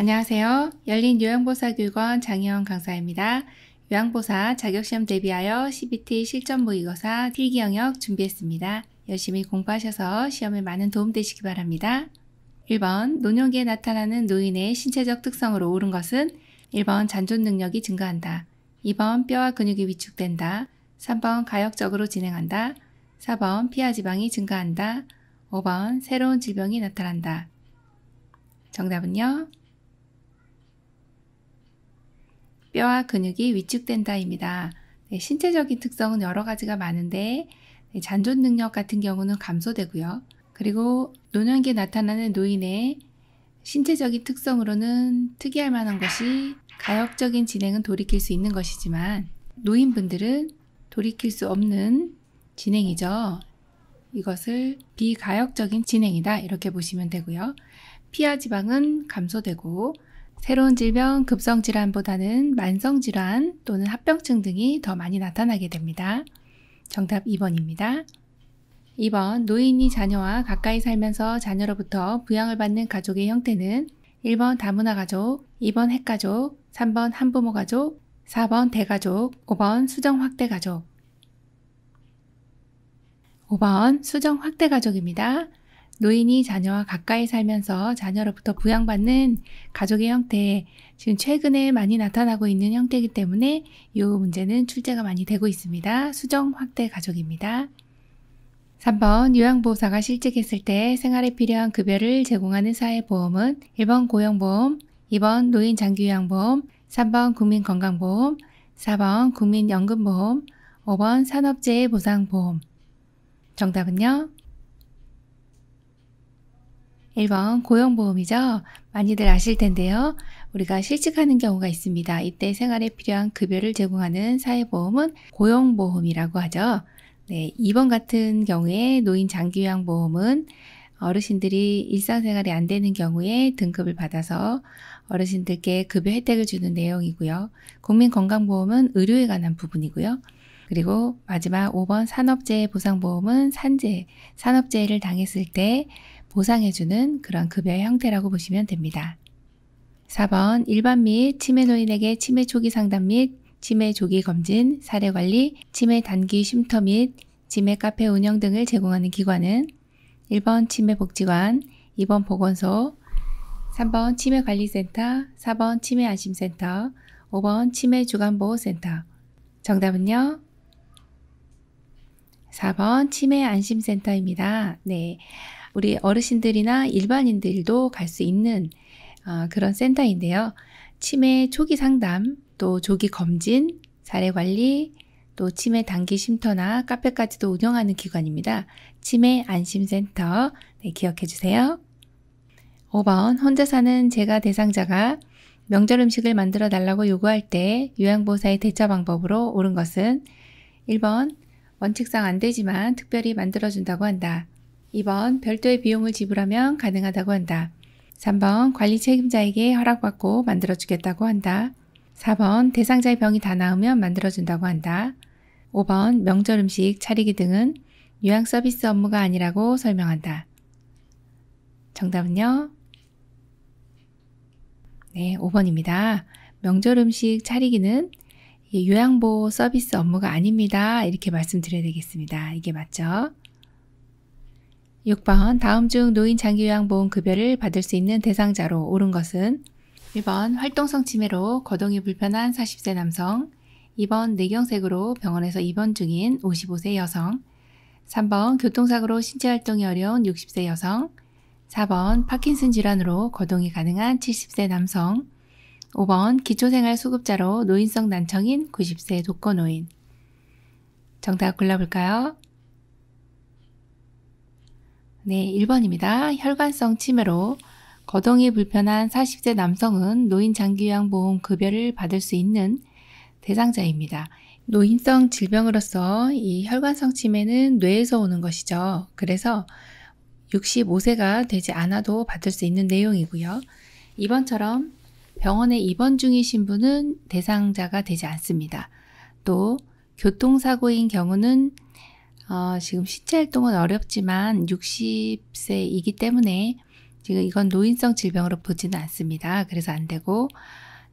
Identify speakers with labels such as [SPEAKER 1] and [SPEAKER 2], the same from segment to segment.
[SPEAKER 1] 안녕하세요. 열린 요양보사교육원 장혜원 강사입니다. 요양보사 자격시험 대비하여 CBT 실전 모의고사 필기 영역 준비했습니다. 열심히 공부하셔서 시험에 많은 도움 되시기 바랍니다. 1번 노년기에 나타나는 노인의 신체적 특성으로 옳은 것은 1번 잔존 능력이 증가한다. 2번 뼈와 근육이 위축된다. 3번 가역적으로 진행한다. 4번 피하 지방이 증가한다. 5번 새로운 질병이 나타난다. 정답은요? 뼈와 근육이 위축된다입니다. 네, 신체적인 특성은 여러 가지가 많은데 네, 잔존 능력 같은 경우는 감소되고요. 그리고 노년기에 나타나는 노인의 신체적인 특성으로는 특이할 만한 것이 가역적인 진행은 돌이킬 수 있는 것이지만 노인분들은 돌이킬 수 없는 진행이죠. 이것을 비가역적인 진행이다 이렇게 보시면 되고요. 피하 지방은 감소되고 새로운 질병, 급성질환보다는 만성질환 또는 합병증 등이 더 많이 나타나게 됩니다. 정답 2번입니다. 2번 노인이 자녀와 가까이 살면서 자녀로부터 부양을 받는 가족의 형태는 1번 다문화 가족, 2번 핵가족, 3번 한부모 가족, 4번 대가족, 5번 수정 확대 가족. 5번 수정 확대 가족입니다. 노인이 자녀와 가까이 살면서 자녀로부터 부양받는 가족의 형태, 지금 최근에 많이 나타나고 있는 형태이기 때문에 이 문제는 출제가 많이 되고 있습니다. 수정 확대 가족입니다. 3번 요양보호사가 실직했을 때 생활에 필요한 급여를 제공하는 사회보험은 1번 고용보험, 2번 노인장기요양보험, 3번 국민건강보험, 4번 국민연금보험, 5번 산업재해보상보험. 정답은요? 1번 고용보험이죠. 많이들 아실 텐데요. 우리가 실직하는 경우가 있습니다. 이때 생활에 필요한 급여를 제공하는 사회보험은 고용보험이라고 하죠. 네, 2번 같은 경우에 노인 장기요양보험은 어르신들이 일상생활이 안 되는 경우에 등급을 받아서 어르신들께 급여 혜택을 주는 내용이고요. 국민건강보험은 의료에 관한 부분이고요. 그리고 마지막 5번 산업재해 보상보험은 산재, 산업재해를 당했을 때 보상해주는 그런 급여의 형태라고 보시면 됩니다. 4번 일반 및 치매 노인에게 치매 초기 상담 및 치매 조기 검진, 사례 관리, 치매 단기 쉼터 및 치매 카페 운영 등을 제공하는 기관은 1번 치매복지관, 2번 보건소, 3번 치매관리센터, 4번 치매안심센터, 5번 치매주간보호센터. 정답은요? 4번 치매안심센터입니다. 네. 우리 어르신들이나 일반인들도 갈 수 있는 어, 그런 센터인데요. 치매 초기 상담, 또 조기 검진, 사례 관리, 또 치매 단기 쉼터나 카페까지도 운영하는 기관입니다. 치매 안심센터 네, 기억해 주세요. 5번 혼자 사는 제가 대상자가 명절 음식을 만들어 달라고 요구할 때 요양보호사의 대처 방법으로 옳은 것은 1번 원칙상 안 되지만 특별히 만들어준다고 한다. 2번 별도의 비용을 지불하면 가능하다고 한다. 3번 관리 책임자에게 허락받고 만들어주겠다고 한다. 4번 대상자의 병이 다 나으면 만들어준다고 한다. 5번 명절 음식 차리기 등은 요양 서비스 업무가 아니라고 설명한다. 정답은요? 네, 5번입니다. 명절 음식 차리기는 요양보호 서비스 업무가 아닙니다. 이렇게 말씀드려야 되겠습니다. 이게 맞죠? 6번 다음 중 노인 장기요양보험 급여를 받을 수 있는 대상자로 옳은 것은 1번 활동성 치매로 거동이 불편한 40세 남성 2번 내경색으로 병원에서 입원 중인 55세 여성 3번 교통사고로 신체활동이 어려운 60세 여성 4번 파킨슨 질환으로 거동이 가능한 70세 남성 5번 기초생활수급자로 노인성 난청인 90세 독거노인 정답 골라볼까요? 네, 1번입니다. 혈관성 치매로 거동이 불편한 40세 남성은 노인 장기요양보험 급여를 받을 수 있는 대상자입니다. 노인성 질병으로서 이 혈관성 치매는 뇌에서 오는 것이죠. 그래서 65세가 되지 않아도 받을 수 있는 내용이고요. 이번처럼 병원에 입원 중이신 분은 대상자가 되지 않습니다. 또 교통사고인 경우는 어, 지금 시체 활동은 어렵지만 60세이기 때문에 지금 이건 노인성 질병으로 보지는 않습니다. 그래서 안 되고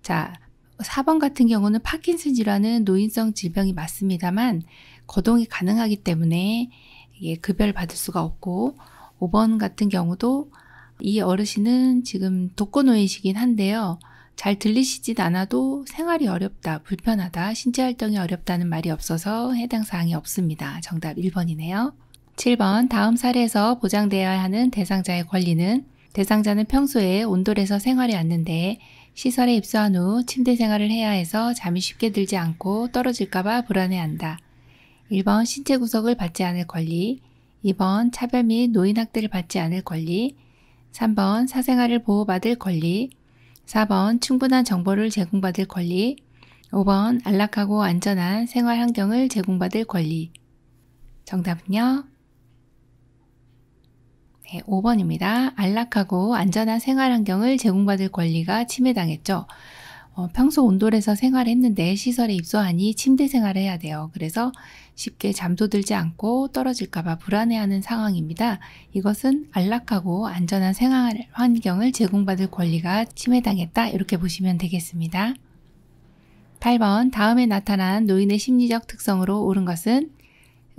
[SPEAKER 1] 자 4번 같은 경우는 파킨슨 질환은 노인성 질병이 맞습니다만 거동이 가능하기 때문에 이게 급여를 받을 수가 없고 5번 같은 경우도 이 어르신은 지금 독거노인이시긴 한데요. 잘 들리시진 않아도 생활이 어렵다, 불편하다, 신체 활동이 어렵다는 말이 없어서 해당 사항이 없습니다. 정답 1번이네요. 7번 다음 사례에서 보장되어야 하는 대상자의 권리는 대상자는 평소에 온돌에서 생활해 왔는데 시설에 입소한 후 침대 생활을 해야 해서 잠이 쉽게 들지 않고 떨어질까봐 불안해한다. 1번 신체 구속을 받지 않을 권리 2번 차별 및 노인 학대를 받지 않을 권리 3번 사생활을 보호받을 권리 4번 충분한 정보를 제공받을 권리 5번 안락하고 안전한 생활 환경을 제공받을 권리 정답은요? 네, 5번입니다. 안락하고 안전한 생활 환경을 제공받을 권리가 침해당했죠. 어, 평소 온돌에서 생활했는데 시설에 입소하니 침대 생활을 해야 돼요. 그래서 쉽게 잠도 들지 않고 떨어질까봐 불안해하는 상황입니다. 이것은 안락하고 안전한 생활 환경을 제공받을 권리가 침해당했다. 이렇게 보시면 되겠습니다. 8번 다음에 나타난 노인의 심리적 특성으로 옳은 것은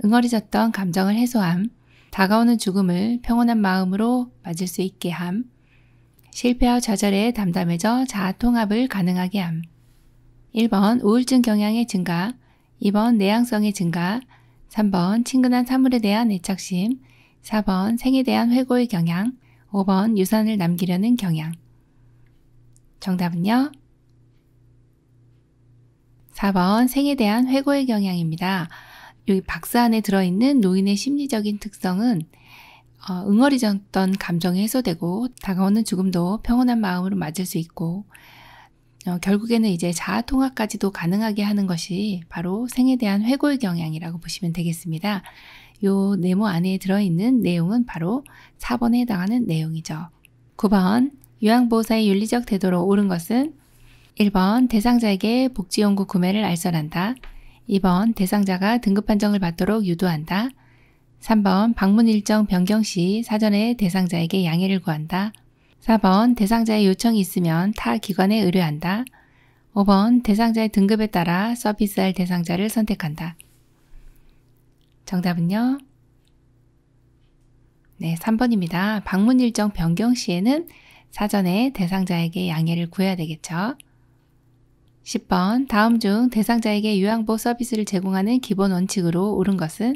[SPEAKER 1] 응어리졌던 감정을 해소함, 다가오는 죽음을 평온한 마음으로 맞을 수 있게 함, 실패와 좌절에 담담해져 자아통합을 가능하게 함. 1번 우울증 경향의 증가 2번 내향성의 증가 3번 친근한 사물에 대한 애착심 4번 생에 대한 회고의 경향 5번 유산을 남기려는 경향 정답은요? 4번 생에 대한 회고의 경향입니다. 여기 박스 안에 들어있는 노인의 심리적인 특성은 어, 응어리졌던 감정이 해소되고 다가오는 죽음도 평온한 마음으로 맞을 수 있고 어, 결국에는 이제 자아 통합까지도 가능하게 하는 것이 바로 생에 대한 회고의 경향이라고 보시면 되겠습니다. 요 네모 안에 들어있는 내용은 바로 4번에 해당하는 내용이죠. 9번 요양보호사의 윤리적 태도로 옳은 것은 1번 대상자에게 복지연구 구매를 알선한다. 2번 대상자가 등급 판정을 받도록 유도한다. 3번 방문 일정 변경 시 사전에 대상자에게 양해를 구한다. 4번 대상자의 요청이 있으면 타 기관에 의뢰한다. 5번 대상자의 등급에 따라 서비스할 대상자를 선택한다. 정답은요? 네, 3번입니다. 방문 일정 변경 시에는 사전에 대상자에게 양해를 구해야 되겠죠. 10번 다음 중 대상자에게 요양보 서비스를 제공하는 기본 원칙으로 옳은 것은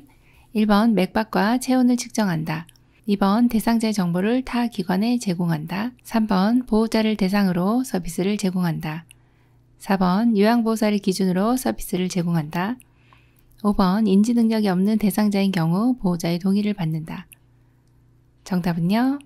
[SPEAKER 1] 1번 맥박과 체온을 측정한다. 2번 대상자의 정보를 타 기관에 제공한다. 3번 보호자를 대상으로 서비스를 제공한다. 4번 요양보호사를 기준으로 서비스를 제공한다. 5번 인지 능력이 없는 대상자인 경우 보호자의 동의를 받는다. 정답은요?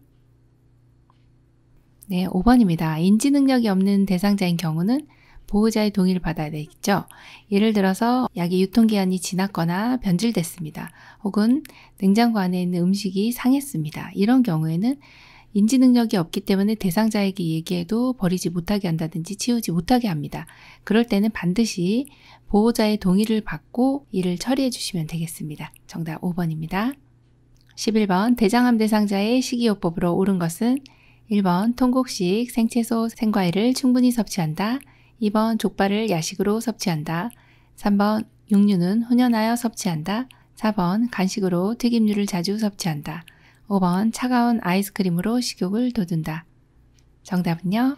[SPEAKER 1] 네, 5번입니다. 인지 능력이 없는 대상자인 경우는 보호자의 동의를 받아야 되겠죠. 예를 들어서 약이 유통기한이 지났거나 변질됐습니다. 혹은 냉장고 안에 있는 음식이 상했습니다. 이런 경우에는 인지 능력이 없기 때문에 대상자에게 얘기해도 버리지 못하게 한다든지 치우지 못하게 합니다. 그럴 때는 반드시 보호자의 동의를 받고 이를 처리해 주시면 되겠습니다. 정답 5번입니다. 11번 대장암 대상자의 식이요법으로 옳은 것은 1번 통곡식 생채소 생과일을 충분히 섭취한다. 2번 족발을 야식으로 섭취한다. 3번 육류는 혼연하여 섭취한다. 4번 간식으로 튀김류를 자주 섭취한다. 5번 차가운 아이스크림으로 식욕을 돋운다. 정답은요?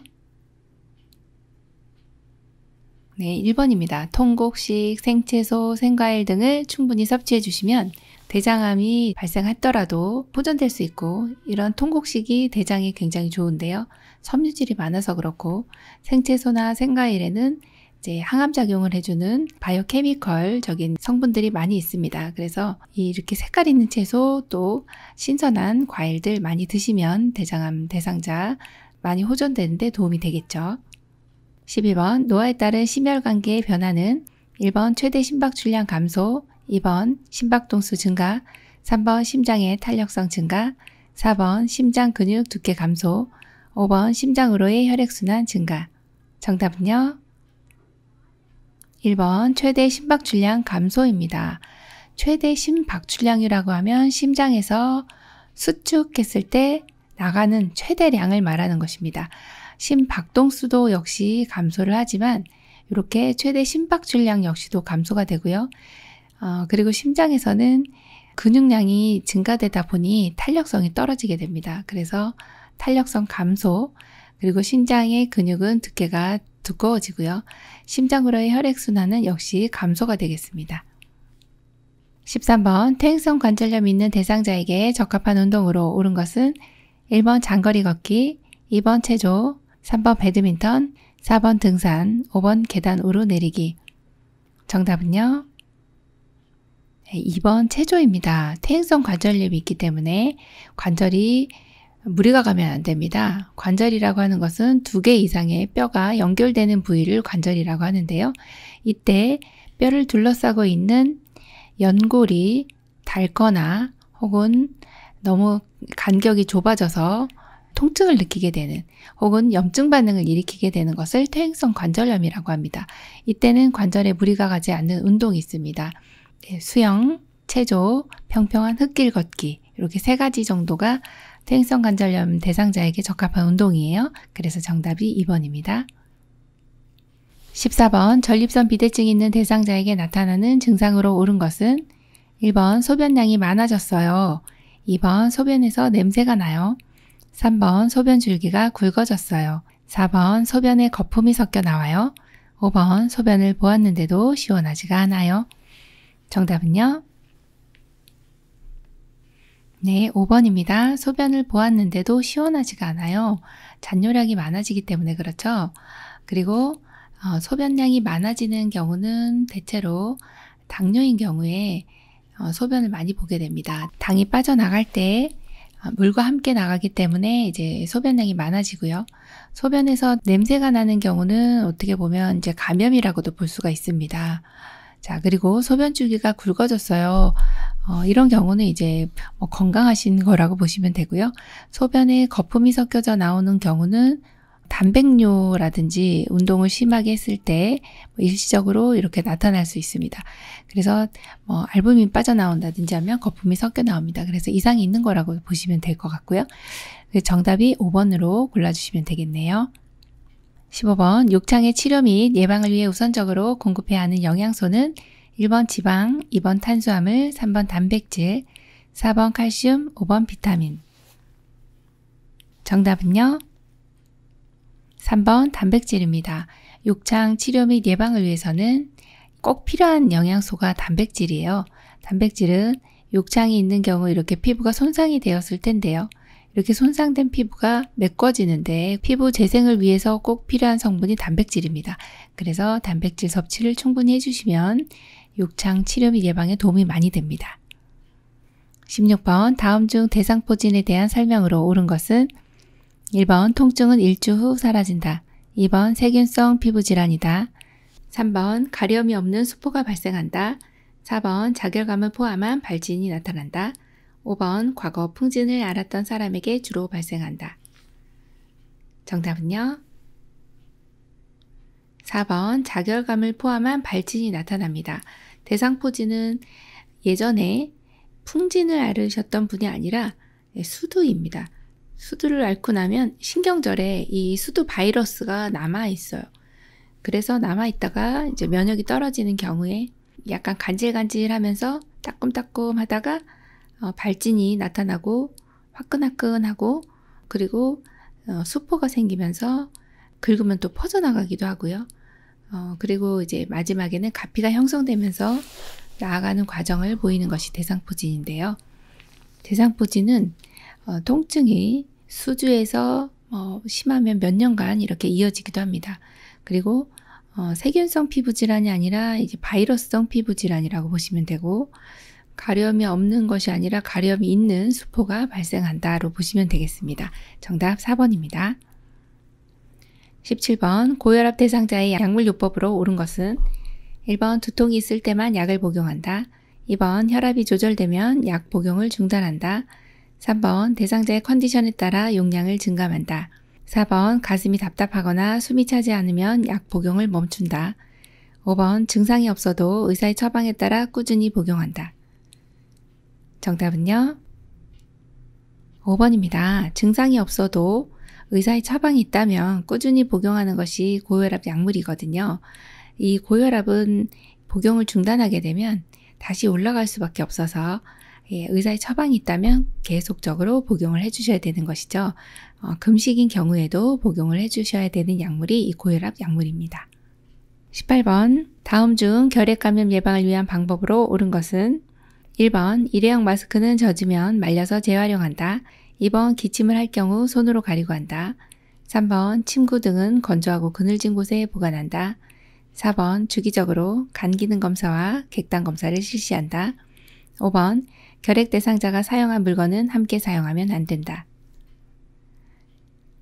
[SPEAKER 1] 네, 1번입니다. 통곡식, 생채소, 생과일 등을 충분히 섭취해 주시면 대장암이 발생했더라도 호전될 수 있고 이런 통곡식이 대장에 굉장히 좋은데요. 섬유질이 많아서 그렇고 생채소나 생과일에는 이제 항암작용을 해주는 바이오케미컬적인 성분들이 많이 있습니다. 그래서 이렇게 색깔 있는 채소 또 신선한 과일들 많이 드시면 대장암 대상자 많이 호전되는데 도움이 되겠죠. 12번 노화에 따른 심혈관계의 변화는 1번 최대 심박출량 감소, 2번 심박동수 증가, 3번 심장의 탄력성 증가, 4번 심장 근육 두께 감소, 5번 심장으로의 혈액순환 증가. 정답은요? 1번 최대 심박출량 감소입니다. 최대 심박출량이라고 하면 심장에서 수축했을 때 나가는 최대량을 말하는 것입니다. 심박동수도 역시 감소를 하지만 이렇게 최대 심박출량 역시도 감소가 되고요. 어, 그리고 심장에서는 근육량이 증가되다 보니 탄력성이 떨어지게 됩니다. 그래서 탄력성 감소, 그리고 심장의 근육은 두께가 두꺼워지고요. 심장으로의 혈액순환은 역시 감소가 되겠습니다. 13번 퇴행성 관절염 있는 대상자에게 적합한 운동으로 옳은 것은 1번 장거리 걷기, 2번 체조, 3번 배드민턴, 4번 등산, 5번 계단 오르내리기. 정답은요? 2번 체조입니다. 퇴행성 관절염이 있기 때문에 관절이 무리가 가면 안 됩니다. 관절이라고 하는 것은 두 개 이상의 뼈가 연결되는 부위를 관절이라고 하는데요. 이때 뼈를 둘러싸고 있는 연골이 닳거나 혹은 너무 간격이 좁아져서 통증을 느끼게 되는 혹은 염증 반응을 일으키게 되는 것을 퇴행성 관절염이라고 합니다. 이때는 관절에 무리가 가지 않는 운동이 있습니다. 예, 수영, 체조, 평평한 흙길 걷기 이렇게 세 가지 정도가 퇴행성 관절염 대상자에게 적합한 운동이에요. 그래서 정답이 2번입니다. 14번 전립선 비대증 이 있는 대상자에게 나타나는 증상으로 옳은 것은 1번 소변량이 많아졌어요. 2번 소변에서 냄새가 나요. 3번 소변 줄기가 굵어졌어요. 4번 소변에 거품이 섞여 나와요. 5번 소변을 보았는데도 시원하지가 않아요. 정답은요? 네, 5번입니다. 소변을 보았는데도 시원하지가 않아요. 잔뇨량이 많아지기 때문에 그렇죠. 그리고 어, 소변량이 많아지는 경우는 대체로 당뇨인 경우에 어, 소변을 많이 보게 됩니다. 당이 빠져나갈 때 어, 물과 함께 나가기 때문에 이제 소변량이 많아지고요. 소변에서 냄새가 나는 경우는 어떻게 보면 이제 감염이라고도 볼 수가 있습니다. 자, 그리고 소변 줄기가 굵어졌어요. 어, 이런 경우는 이제 뭐 건강하신 거라고 보시면 되고요. 소변에 거품이 섞여져 나오는 경우는 단백뇨라든지 운동을 심하게 했을 때 뭐 일시적으로 이렇게 나타날 수 있습니다. 그래서 뭐 알부민 빠져나온다든지 하면 거품이 섞여 나옵니다. 그래서 이상이 있는 거라고 보시면 될 것 같고요. 그 정답이 5번으로 골라주시면 되겠네요. 15번 욕창의 치료 및 예방을 위해 우선적으로 공급해야 하는 영양소는 1번 지방, 2번 탄수화물, 3번 단백질, 4번 칼슘, 5번 비타민. 정답은요? 3번 단백질입니다. 욕창 치료 및 예방을 위해서는 꼭 필요한 영양소가 단백질이에요. 단백질은 욕창이 있는 경우 이렇게 피부가 손상이 되었을 텐데요. 이렇게 손상된 피부가 메꿔지는데 피부 재생을 위해서 꼭 필요한 성분이 단백질입니다. 그래서 단백질 섭취를 충분히 해주시면 욕창 치료및 예방에 도움이 많이 됩니다. 16번 다음 중 대상포진에 대한 설명으로 옳은 것은 1번 통증은 일주 후 사라진다. 2번 세균성 피부질환이다. 3번 가려움이 없는 수포가 발생한다. 4번 자결감을 포함한 발진이 나타난다. 5번 과거 풍진을 알았던 사람에게 주로 발생한다. 정답은요. 4번 자결감을 포함한 발진이 나타납니다. 대상포진은 예전에 풍진을 앓으셨던 분이 아니라 예, 수두입니다. 수두를 앓고 나면 신경절에 이 수두 바이러스가 남아 있어요. 그래서 남아 있다가 이제 면역이 떨어지는 경우에 약간 간질간질하면서 따끔따끔하다가 어, 발진이 나타나고 화끈화끈하고 그리고 어, 수포가 생기면서 긁으면 또 퍼져나가기도 하고요. 어, 그리고 이제 마지막에는 가피가 형성되면서 나아가는 과정을 보이는 것이 대상포진인데요. 대상포진은 어, 통증이 수주에서 어, 심하면 몇 년간 이렇게 이어지기도 합니다. 그리고 어, 세균성 피부 질환이 아니라 이제 바이러스성 피부 질환이라고 보시면 되고 가려움이 없는 것이 아니라 가려움이 있는 수포가 발생한다로 보시면 되겠습니다. 정답 4번입니다. 17번 고혈압 대상자의 약물 요법으로 옳은 것은 1번 두통이 있을 때만 약을 복용한다. 2번 혈압이 조절되면 약 복용을 중단한다. 3번 대상자의 컨디션에 따라 용량을 증감한다. 4번 가슴이 답답하거나 숨이 차지 않으면 약 복용을 멈춘다. 5번 증상이 없어도 의사의 처방에 따라 꾸준히 복용한다. 정답은요? 5번입니다. 증상이 없어도 의사의 처방이 있다면 꾸준히 복용하는 것이 고혈압 약물이거든요. 이 고혈압은 복용을 중단하게 되면 다시 올라갈 수밖에 없어서 예, 의사의 처방이 있다면 계속적으로 복용을 해주셔야 되는 것이죠. 어, 금식인 경우에도 복용을 해주셔야 되는 약물이 이 고혈압 약물입니다. 18번 다음 중 결핵 감염 예방을 위한 방법으로 옳은 것은 1번 일회용 마스크는 젖으면 말려서 재활용한다. 2번 기침을 할 경우 손으로 가리고 한다. 3번 침구 등은 건조하고 그늘진 곳에 보관한다. 4번 주기적으로 간 기능 검사와 객단 검사를 실시한다. 5번 결핵 대상자가 사용한 물건은 함께 사용하면 안 된다.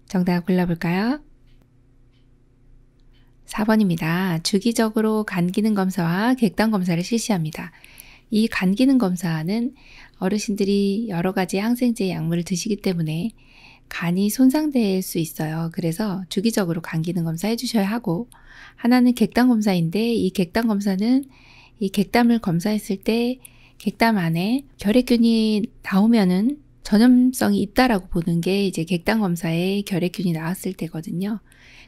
[SPEAKER 1] 정답 골라볼까요? 4번입니다. 주기적으로 간 기능 검사와 객단 검사를 실시합니다. 이간 기능 검사는 어르신들이 여러 가지 항생제 약물을 드시기 때문에 간이 손상될 수 있어요. 그래서 주기적으로 간 기능 검사 해주셔야 하고 하나는 객담 검사인데 이 객담 검사는 이 객담을 검사했을 때 객담 안에 결핵균이 나오면은 전염성이 있다라고 보는 게 이제 객당 검사에 결핵균이 나왔을 때거든요.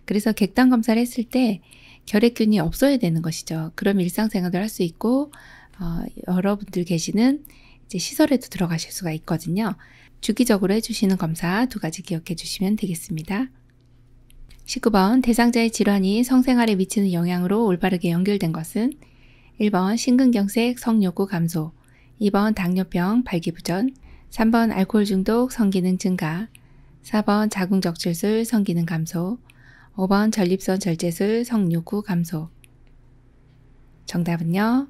[SPEAKER 1] 그래서 객당 검사를 했을 때 결핵균이 없어야 되는 것이죠. 그럼 일상생활을 할 수 있고 어, 여러분들 계시는 이제 시설에도 들어가실 수가 있거든요. 주기적으로 해주시는 검사 두 가지 기억해 주시면 되겠습니다. 19번 대상자의 질환이 성생활에 미치는 영향으로 올바르게 연결된 것은 1번 심근경색 성욕구 감소 2번 당뇨병 발기부전 3번 알코올 중독 성기능 증가 4번 자궁적질술 성기능 감소 5번 전립선 절제술 성욕구 감소 정답은요.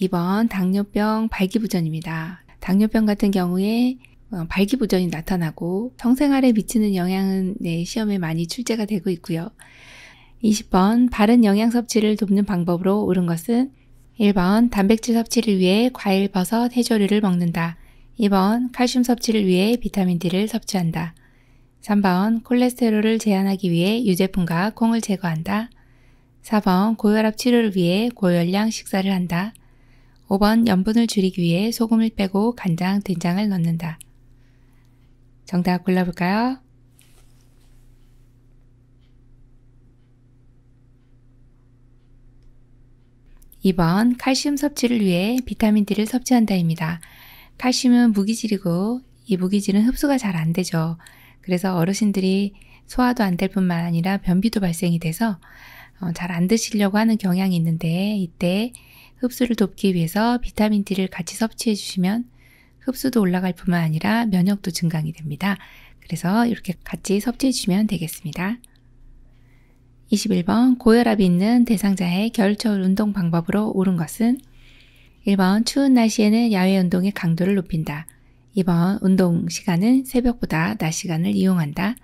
[SPEAKER 1] 2번 당뇨병 발기부전입니다. 당뇨병 같은 경우에 어, 발기부전이 나타나고 성생활에 미치는 영향은 네, 시험에 많이 출제가 되고 있고요. 20번 바른 영양 섭취를 돕는 방법으로 옳은 것은 1번 단백질 섭취를 위해 과일, 버섯, 해조류를 먹는다. 2번 칼슘 섭취를 위해 비타민 D를 섭취한다. 3번 콜레스테롤을 제한하기 위해 유제품과 콩을 제거한다. 4번 고혈압 치료를 위해 고열량 식사를 한다. 5번 염분을 줄이기 위해 소금을 빼고 간장, 된장을 넣는다. 정답 골라볼까요? 2번 칼슘 섭취를 위해 비타민 D를 섭취한다입니다. 칼슘은 무기질이고 이 무기질은 흡수가 잘 안 되죠. 그래서 어르신들이 소화도 안될 뿐만 아니라 변비도 발생이 돼서 어, 잘안 드시려고 하는 경향이 있는데 이때 흡수를 돕기 위해서 비타민 D를 같이 섭취해 주시면 흡수도 올라갈 뿐만 아니라 면역도 증강이 됩니다. 그래서 이렇게 같이 섭취해 주시면 되겠습니다. 21번 고혈압이 있는 대상자의 결울철 운동 방법으로 옳은 것은 1번 추운 날씨에는 야외 운동의 강도를 높인다. 2번 운동 시간은 새벽보다 낮 시간을 이용한다.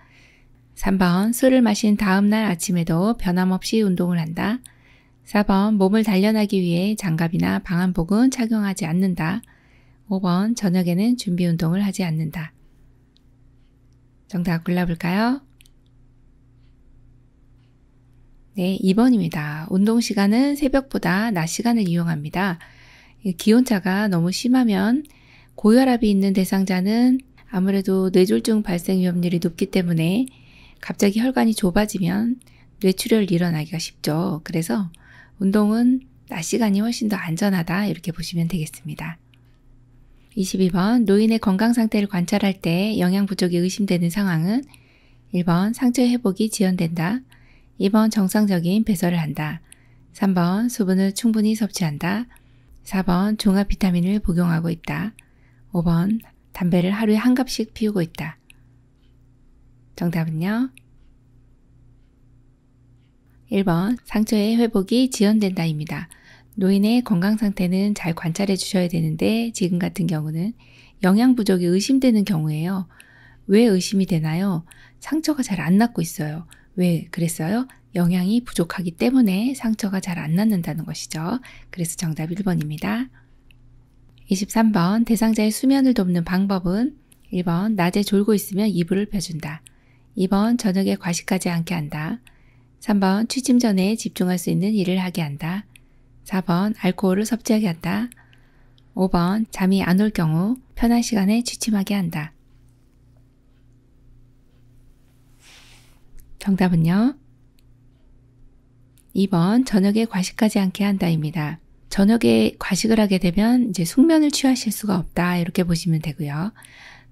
[SPEAKER 1] 3번 술을 마신 다음날 아침에도 변함없이 운동을 한다. 4번 몸을 단련하기 위해 장갑이나 방한복은 착용하지 않는다. 5번 저녁에는 준비 운동을 하지 않는다. 정답 골라볼까요? 네, 2번입니다. 운동 시간은 새벽보다 낮 시간을 이용합니다. 기온차가 너무 심하면 고혈압이 있는 대상자는 아무래도 뇌졸중 발생 위험률이 높기 때문에 갑자기 혈관이 좁아지면 뇌출혈이 일어나기가 쉽죠. 그래서 운동은 낮 시간이 훨씬 더 안전하다 이렇게 보시면 되겠습니다. 22번 노인의 건강 상태를 관찰할 때 영양 부족이 의심되는 상황은 1번 상처 회복이 지연된다. 2번 정상적인 배설을 한다. 3번 수분을 충분히 섭취한다. 4번 종합 비타민을 복용하고 있다. 5번 담배를 하루에 한 갑씩 피우고 있다. 정답은요. 1번 상처의 회복이 지연된다입니다. 노인의 건강 상태는 잘 관찰해 주셔야 되는데 지금 같은 경우는 영양 부족이 의심되는 경우에요. 왜 의심이 되나요? 상처가 잘 안 낫고 있어요. 왜 그랬어요? 영양이 부족하기 때문에 상처가 잘 안 낫는다는 것이죠. 그래서 정답 1번입니다. 23번 대상자의 수면을 돕는 방법은 1번 낮에 졸고 있으면 이불을 펴준다. 2번 저녁에 과식하지 않게 한다. 3번 취침 전에 집중할 수 있는 일을 하게 한다. 4번 알코올을 섭취하게 한다. 5번 잠이 안 올 경우 편한 시간에 취침하게 한다. 정답은요. 2번 저녁에 과식하지 않게 한다입니다. 저녁에 과식을 하게 되면 이제 숙면을 취하실 수가 없다 이렇게 보시면 되고요.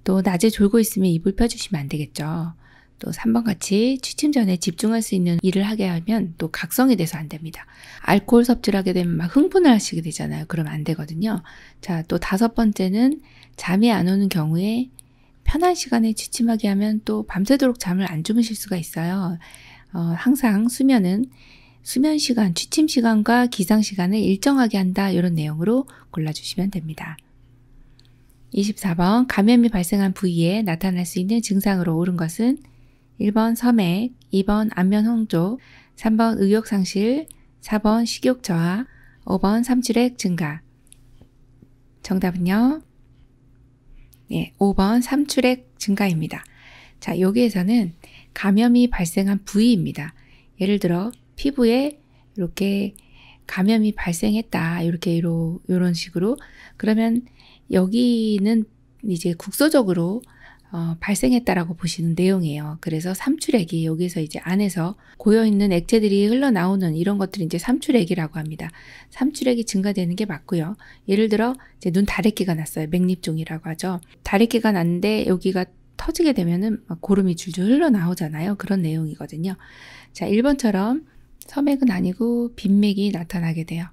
[SPEAKER 1] 또 낮에 졸고 있으면 입을 펴주시면 안 되겠죠. 또 3번 같이 취침 전에 집중할 수 있는 일을 하게 하면 또 각성이 돼서 안 됩니다. 알코올 섭취를 하게 되면 막 흥분을 하시게 되잖아요. 그러면 안 되거든요. 자, 또 다섯 번째는 잠이 안 오는 경우에 편한 시간에 취침하게 하면 또 밤새도록 잠을 안 주무실 수가 있어요. 어, 항상 수면은 수면 시간, 취침 시간과 기상 시간을 일정하게 한다 이런 내용으로 골라주시면 됩니다. 24번 감염이 발생한 부위에 나타날 수 있는 증상으로 옳은 것은 1번 섬액, 2번 안면 홍조, 3번 의욕 상실, 4번 식욕 저하, 5번 삼출액 증가. 정답은요? 예, 5번 삼출액 증가입니다. 자, 여기에서는 감염이 발생한 부위입니다. 예를 들어 피부에 이렇게 감염이 발생했다. 이렇게 이런 식으로 그러면 여기는 이제 국소적으로 어, 발생했다라고 보시는 내용이에요. 그래서 삼출액이 여기서 이제 안에서 고여 있는 액체들이 흘러나오는 이런 것들이 이제 삼출액이라고 합니다. 삼출액이 증가되는 게 맞고요. 예를 들어 이제 눈 다래끼가 났어요. 맥립종이라고 하죠. 다래끼가 났는데 여기가 터지게 되면은 고름이 줄줄 흘러나오잖아요. 그런 내용이거든요. 자, 1번처럼 섬액은 아니고 빈맥이 나타나게 돼요.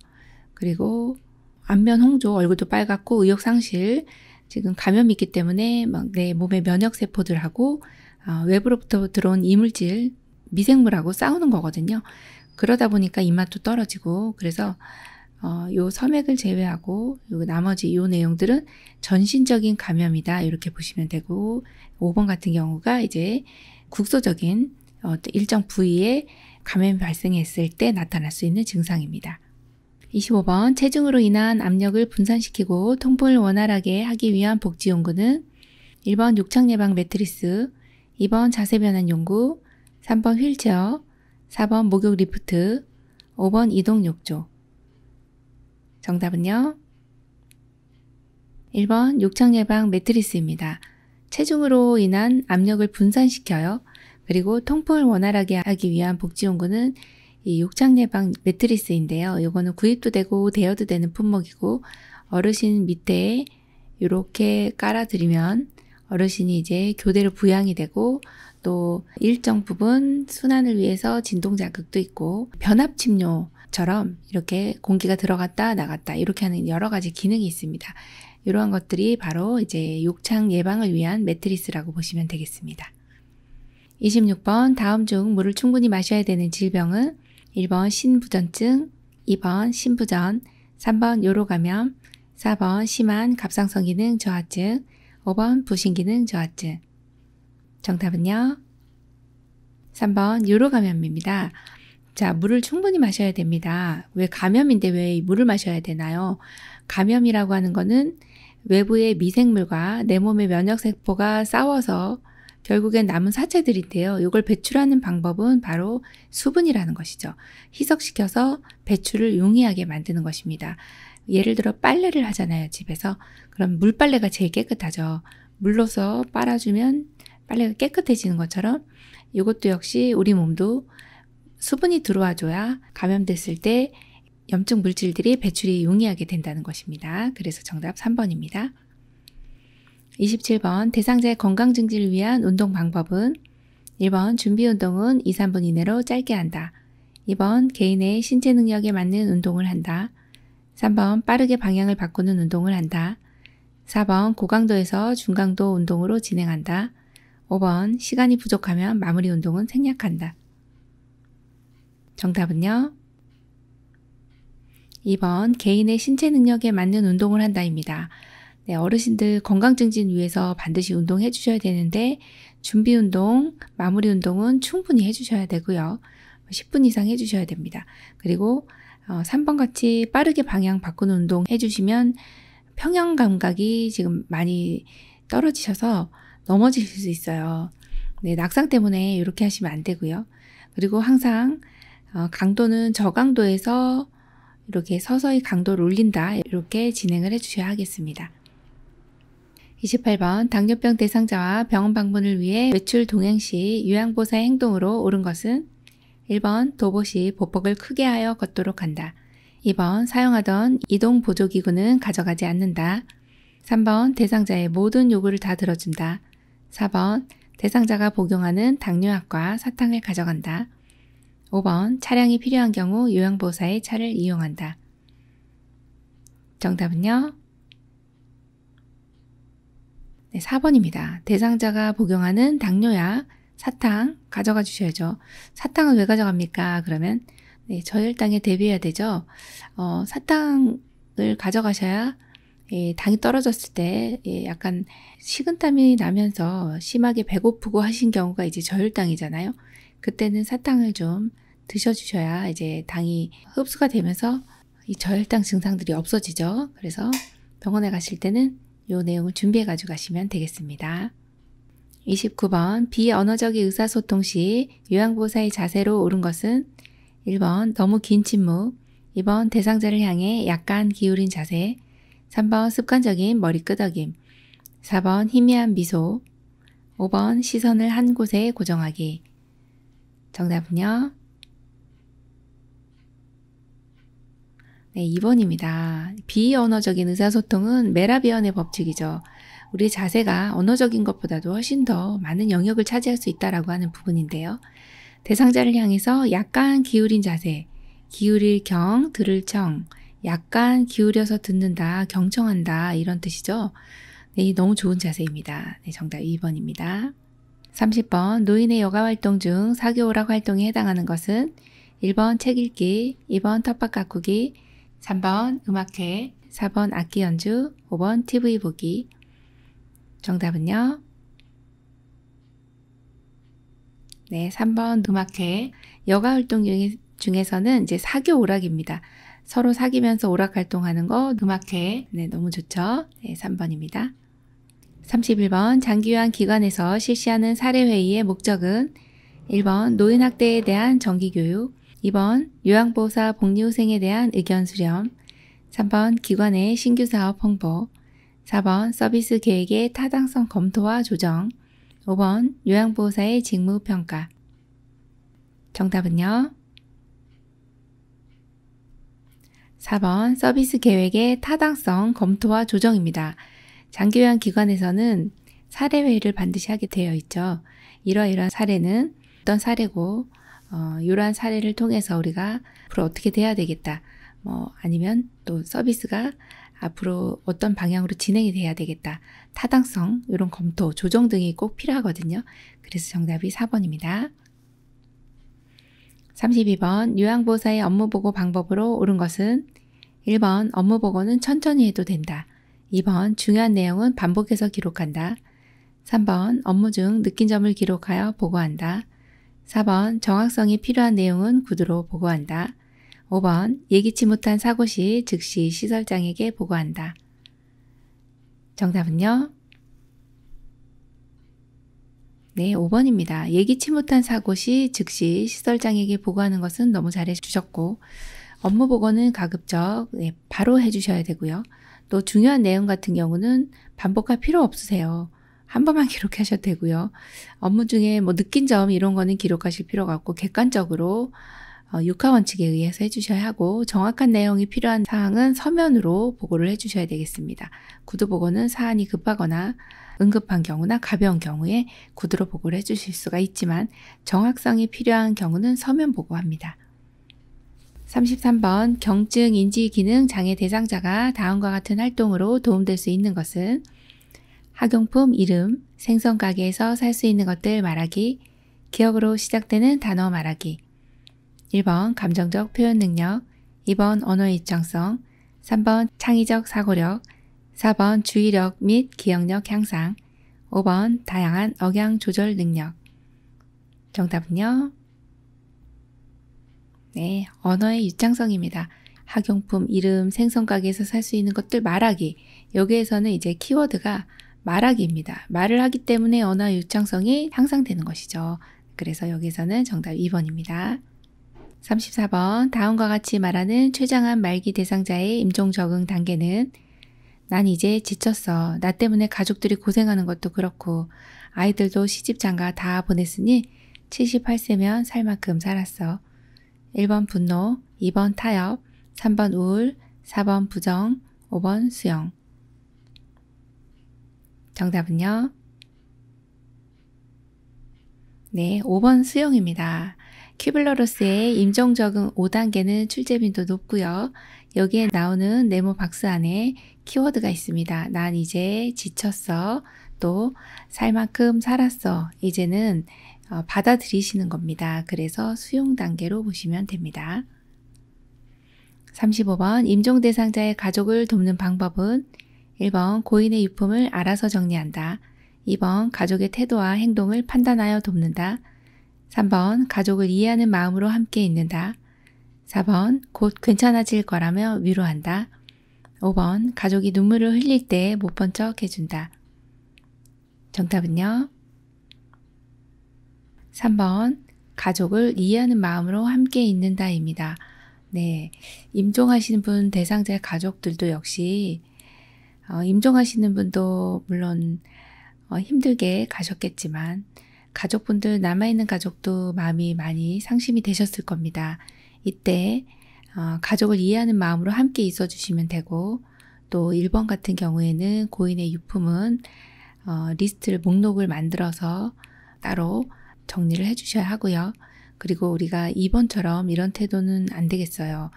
[SPEAKER 1] 그리고 안면 홍조, 얼굴도 빨갛고 의욕 상실, 지금 감염이 있기 때문에 막 내 몸의 면역 세포들하고 어, 아, 외부로부터 들어온 이물질, 미생물하고 싸우는 거거든요. 그러다 보니까 입맛도 떨어지고 그래서 어, 요 섬액을 제외하고 요 나머지 요 내용들은 전신적인 감염이다 이렇게 보시면 되고 5번 같은 경우가 이제 국소적인 어떤 일정 부위에 감염이 발생했을 때 나타날 수 있는 증상입니다. 25번 체중으로 인한 압력을 분산시키고 통풍을 원활하게 하기 위한 복지 용구는 1번 욕창 예방 매트리스, 2번 자세 변환 용구, 3번 휠체어, 4번 목욕 리프트, 5번 이동 욕조. 정답은요? 1번 욕창 예방 매트리스입니다. 체중으로 인한 압력을 분산시켜요. 그리고 통풍을 원활하게 하기 위한 복지 용구는 이 욕창 예방 매트리스인데요. 이거는 구입도 되고 대여도 되는 품목이고 어르신 밑에 이렇게 깔아드리면 어르신이 이제 교대로 부양이 되고 또 일정 부분 순환을 위해서 진동 자극도 있고 변압 침료처럼 이렇게 공기가 들어갔다 나갔다 이렇게 하는 여러 가지 기능이 있습니다. 이러한 것들이 바로 이제 욕창 예방을 위한 매트리스라고 보시면 되겠습니다. 26번 다음 중 물을 충분히 마셔야 되는 질병은 1번 신부전증, 2번 신부전, 3번 요로감염, 4번 심한 갑상선 기능 저하증, 5번 부신 기능 저하증. 정답은요? 3번 요로감염입니다. 자, 물을 충분히 마셔야 됩니다. 왜 감염인데 왜 물을 마셔야 되나요? 감염이라고 하는 거는 외부의 미생물과 내 몸의 면역세포가 싸워서 결국엔 남은 사체들인데요. 이걸 배출하는 방법은 바로 수분이라는 것이죠. 희석시켜서 배출을 용이하게 만드는 것입니다. 예를 들어 빨래를 하잖아요, 집에서. 그럼 물빨래가 제일 깨끗하죠. 물로서 빨아주면 빨래가 깨끗해지는 것처럼 이것도 역시 우리 몸도 수분이 들어와줘야 감염됐을 때 염증 물질들이 배출이 용이하게 된다는 것입니다. 그래서 정답 3번입니다. 27번 대상자의 건강 증진을 위한 운동 방법은 1번 준비 운동은 2, 3분 이내로 짧게 한다. 2번 개인의 신체 능력에 맞는 운동을 한다. 3번 빠르게 방향을 바꾸는 운동을 한다. 4번 고강도에서 중강도 운동으로 진행한다. 5번 시간이 부족하면 마무리 운동은 생략한다. 정답은요? 2번 개인의 신체 능력에 맞는 운동을 한다입니다. 네, 어르신들 건강 증진 위해서 반드시 운동해 주셔야 되는데 준비 운동, 마무리 운동은 충분히 해 주셔야 되고요. 10분 뭐 이상 해 주셔야 됩니다. 그리고 어, 3번 같이 빠르게 방향 바꾸는 운동 해 주시면 평형 감각이 지금 많이 떨어지셔서 넘어질 수 있어요. 네, 낙상 때문에 이렇게 하시면 안 되고요. 그리고 항상 어, 강도는 저강도에서 이렇게 서서히 강도를 올린다 이렇게 진행을 해주셔야 하겠습니다. 28번 당뇨병 대상자와 병원 방문을 위해 외출 동행 시 요양보사의 행동으로 옳은 것은 1번 도보시 보폭을 크게 하여 걷도록 한다. 2번 사용하던 이동 보조기구는 가져가지 않는다. 3번 대상자의 모든 요구를 다 들어준다. 4번 대상자가 복용하는 당뇨약과 사탕을 가져간다. 5번 차량이 필요한 경우 요양보사의 차를 이용한다. 정답은요? 네, 4번입니다. 대상자가 복용하는 당뇨약, 사탕 가져가 주셔야죠. 사탕은 왜 가져갑니까? 그러면 네, 저혈당에 대비해야 되죠. 어, 사탕을 가져가셔야 예, 당이 떨어졌을 때 예, 약간 식은땀이 나면서 심하게 배고프고 하신 경우가 이제 저혈당이잖아요. 그때는 사탕을 좀 드셔주셔야 이제 당이 흡수가 되면서 이 저혈당 증상들이 없어지죠. 그래서 병원에 가실 때는 요 내용을 준비해 가지고 가시면 되겠습니다. 29번 비언어적인 의사소통 시 요양보호사의 자세로 옳은 것은 1번 너무 긴 침묵 2번 대상자를 향해 약간 기울인 자세 3번 습관적인 머리 끄덕임 4번 희미한 미소 5번 시선을 한 곳에 고정하기 정답은요. 네, 2번입니다. 비언어적인 의사소통은 메라비언의 법칙이죠. 우리 자세가 언어적인 것보다도 훨씬 더 많은 영역을 차지할 수 있다라고 하는 부분인데요. 대상자를 향해서 약간 기울인 자세, 기울일 경, 들을 청, 약간 기울여서 듣는다, 경청한다 이런 뜻이죠. 네, 너무 좋은 자세입니다. 네, 정답 2번입니다. 30번 노인의 여가 활동 중 사교오락 활동에 해당하는 것은 1번 책 읽기, 2번 텃밭 가꾸기, 3번 음악회, 4번 악기 연주, 5번 TV 보기. 정답은요? 네, 3번 음악회. 여가 활동 중에서는 이제 사교 오락입니다. 서로 사귀면서 오락 활동하는 거 음악회. 네, 너무 좋죠? 네, 3번입니다. 31번 장기요양 기관에서 실시하는 사례회의의 목적은 1번 노인학대에 대한 정기교육 2번 요양보호사 복리후생에 대한 의견 수렴 3번 기관의 신규 사업 홍보 4번 서비스 계획의 타당성 검토와 조정 5번 요양보호사의 직무 평가 정답은요. 4번 서비스 계획의 타당성 검토와 조정입니다. 장기요양 기관에서는 사례회의를 반드시 하게 되어 있죠. 이러이러한 사례는 어떤 사례고 어, 이러한 사례를 통해서 우리가 앞으로 어떻게 돼야 되겠다. 뭐 아니면 또 서비스가 앞으로 어떤 방향으로 진행이 돼야 되겠다. 타당성, 이런 검토, 조정 등이 꼭 필요하거든요. 그래서 정답이 4번입니다. 32번, 요양보호사의 업무보고 방법으로 옳은 것은 1번, 업무보고는 천천히 해도 된다. 2번, 중요한 내용은 반복해서 기록한다. 3번, 업무 중 느낀 점을 기록하여 보고한다. 4번 정확성이 필요한 내용은 구두로 보고한다. 5번 예기치 못한 사고 시 즉시 시설장에게 보고한다. 정답은요? 네, 5번입니다. 예기치 못한 사고 시 즉시 시설장에게 보고하는 것은 너무 잘해주셨고 업무 보고는 가급적 네, 바로 해주셔야 되고요. 또 중요한 내용 같은 경우는 반복할 필요 없으세요. 한 번만 기록하셔도 되고요. 업무 중에 뭐 느낀 점 이런 거는 기록하실 필요가 없고 객관적으로 어, 육하 원칙에 의해서 해주셔야 하고 정확한 내용이 필요한 사항은 서면으로 보고를 해주셔야 되겠습니다. 구두 보고는 사안이 급하거나 응급한 경우나 가벼운 경우에 구두로 보고를 해주실 수가 있지만 정확성이 필요한 경우는 서면 보고합니다. 33번 경증 인지 기능 장애 대상자가 다음과 같은 활동으로 도움될 수 있는 것은 학용품 이름, 생선 가게에서 살 수 있는 것들 말하기, 기억으로 시작되는 단어 말하기. 1번 감정적 표현 능력, 2번 언어 일정성, 3번 창의적 사고력, 4번 주의력 및 기억력 향상, 5번 다양한 억양 조절 능력. 정답은요? 네, 언어의 유창성입니다. 학용품, 이름, 생선 가게에서 살 수 있는 것들 말하기. 여기에서는 이제 키워드가 말하기입니다. 말을 하기 때문에 언어 의 유창성이 향상되는 것이죠. 그래서 여기서는 정답 2번입니다. 34번 다음과 같이 말하는 최장한 말기 대상자의 임종 적응 단계는 난 이제 지쳤어. 나 때문에 가족들이 고생하는 것도 그렇고 아이들도 시집 장가 다 보냈으니 78세면 살 만큼 살았어. 1번 분노, 2번 타협, 3번 우울, 4번 부정, 5번 수영. 정답은요? 네, 5번 수용입니다. 큐블러로스의 임종 적응 5단계는 출제빈도 높고요. 여기에 나오는 네모 박스 안에 키워드가 있습니다. 난 이제 지쳤어. 또 살만큼 살았어. 이제는 어, 받아들이시는 겁니다. 그래서 수용 단계로 보시면 됩니다. 35번 임종 대상자의 가족을 돕는 방법은 1번 고인의 유품을 알아서 정리한다. 2번 가족의 태도와 행동을 판단하여 돕는다. 3번 가족을 이해하는 마음으로 함께 있는다. 4번 곧 괜찮아질 거라며 위로한다. 5번 가족이 눈물을 흘릴 때못본척 해준다. 정답은요. 3번 가족을 이해하는 마음으로 함께 있는다입니다. 네, 임종하신 분 대상자의 가족들도 역시 어, 임종하시는 분도 물론 어, 힘들게 가셨겠지만 가족분들 남아있는 가족도 마음이 많이 상심이 되셨을 겁니다. 이때 어, 가족을 이해하는 마음으로 함께 있어 주시면 되고 또 1번 같은 경우에는 고인의 유품은 어, 리스트를 목록을 만들어서 따로 정리를 해주셔야 하고요. 그리고 우리가 2번처럼 이런 태도는 안 되겠어요.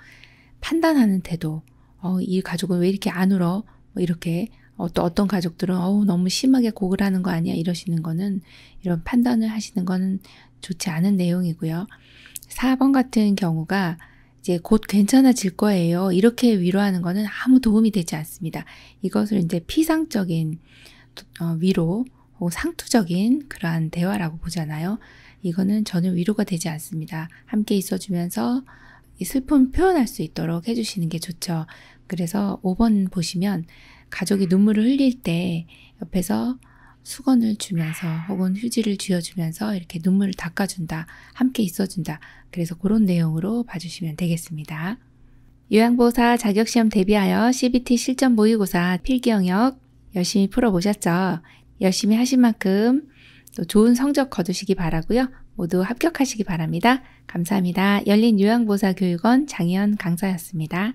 [SPEAKER 1] 판단하는 태도. 어, 이 가족은 왜 이렇게 안 울어? 뭐 이렇게 또 어떤 가족들은 어우 너무 심하게 곡을 하는 거 아니야 이러시는 거는 이런 판단을 하시는 거는 좋지 않은 내용이고요. 4번 같은 경우가 이제 곧 괜찮아질 거예요. 이렇게 위로하는 거는 아무 도움이 되지 않습니다. 이것을 이제 피상적인 어, 위로 어, 상투적인 그러한 대화라고 보잖아요. 이거는 전혀 위로가 되지 않습니다. 함께 있어주면서 슬픔 표현할 수 있도록 해주시는 게 좋죠. 그래서 5번 보시면 가족이 눈물을 흘릴 때 옆에서 수건을 주면서 혹은 휴지를 쥐어주면서 이렇게 눈물을 닦아준다, 함께 있어준다. 그래서 그런 내용으로 봐주시면 되겠습니다. 요양보호사 자격시험 대비하여 CBT 실전 모의고사 필기 영역 열심히 풀어보셨죠? 열심히 하신 만큼 또 좋은 성적 거두시기 바라고요. 모두 합격하시기 바랍니다. 감사합니다. 열린 요양보호사 교육원 장희연 강사였습니다.